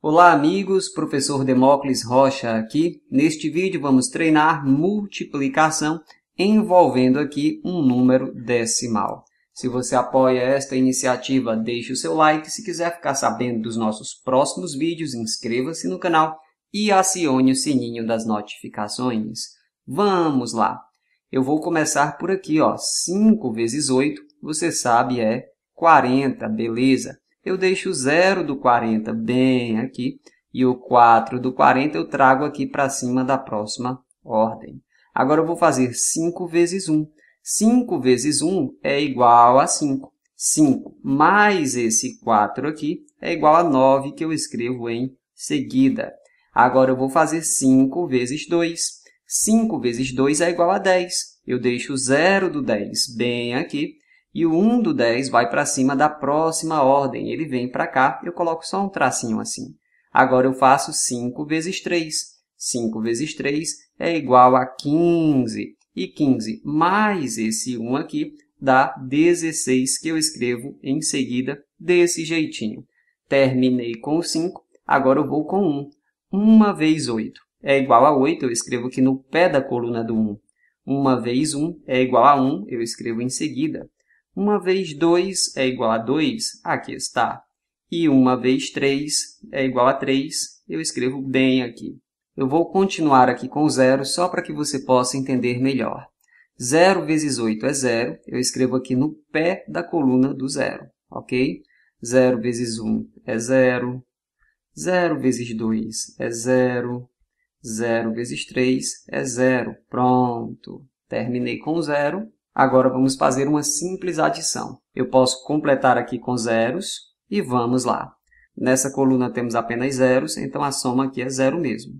Olá amigos, professor Demócles Rocha aqui. Neste vídeo vamos treinar multiplicação envolvendo aqui um número decimal. Se você apoia esta iniciativa, deixe o seu like. Se quiser ficar sabendo dos nossos próximos vídeos, inscreva-se no canal e acione o sininho das notificações. Vamos lá! Eu vou começar por aqui, ó. 5 vezes 8, você sabe, é 40, beleza? eu deixo o 0 do 40 bem aqui e o 4 do 40 eu trago aqui para cima da próxima ordem. Agora eu vou fazer 5 vezes 1. 5 vezes 1 é igual a 5. 5 mais esse 4 aqui é igual a 9, que eu escrevo em seguida. Agora eu vou fazer 5 vezes 2. 5 vezes 2 é igual a 10. Eu deixo o 0 do 10 bem aqui e o 1 do 10 vai para cima da próxima ordem. Ele vem para cá, eu coloco só um tracinho assim. Agora eu faço 5 vezes 3. 5 vezes 3 é igual a 15. E 15 mais esse 1 aqui dá 16, que eu escrevo em seguida desse jeitinho. Terminei com 5, agora eu vou com 1. 1 vezes 8 é igual a 8, eu escrevo aqui no pé da coluna do 1. 1 vezes 1 é igual a 1, eu escrevo em seguida. 1 vezes 2 é igual a 2, aqui está. E 1 vezes 3 é igual a 3, eu escrevo bem aqui. Eu vou continuar aqui com zero só para que você possa entender melhor. 0 vezes 8 é zero, eu escrevo aqui no pé da coluna do zero, ok? 0 vezes 1 é zero, 0 vezes 2 é zero, 0 vezes 3 é zero. Pronto, terminei com zero Agora vamos fazer uma simples adição. Eu posso completar aqui com zeros e vamos lá. Nessa coluna temos apenas zeros, então a soma aqui é zero mesmo.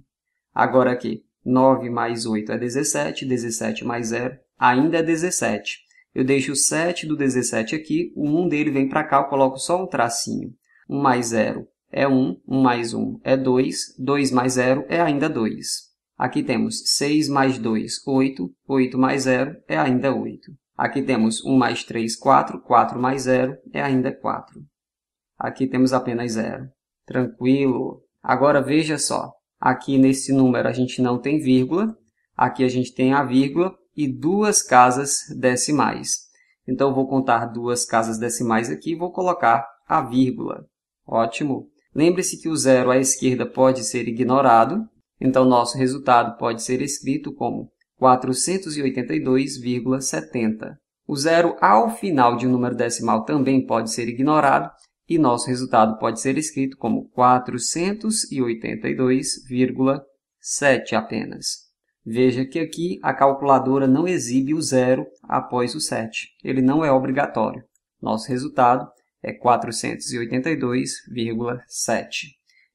Agora aqui, 9 mais 8 é 17, 17 mais 0 ainda é 17. Eu deixo o 7 do 17 aqui, o 1 dele vem para cá, eu coloco só um tracinho. 1 mais 0 é 1, 1 mais 1 é 2, 2 mais 0 é ainda 2. Aqui temos 6 mais 2, 8. 8 mais 0 é ainda 8. Aqui temos 1 mais 3, 4. 4 mais 0 é ainda 4. Aqui temos apenas 0. Tranquilo. Agora veja só. Aqui nesse número a gente não tem vírgula. Aqui a gente tem a vírgula e duas casas decimais. Então, vou contar duas casas decimais aqui e vou colocar a vírgula. Ótimo! Lembre-se que o zero à esquerda pode ser ignorado, então, nosso resultado pode ser escrito como 482,70. O zero ao final de um número decimal também pode ser ignorado e nosso resultado pode ser escrito como 482,7 apenas. Veja que aqui a calculadora não exibe o zero após o 7. Ele não é obrigatório. Nosso resultado é 482,7.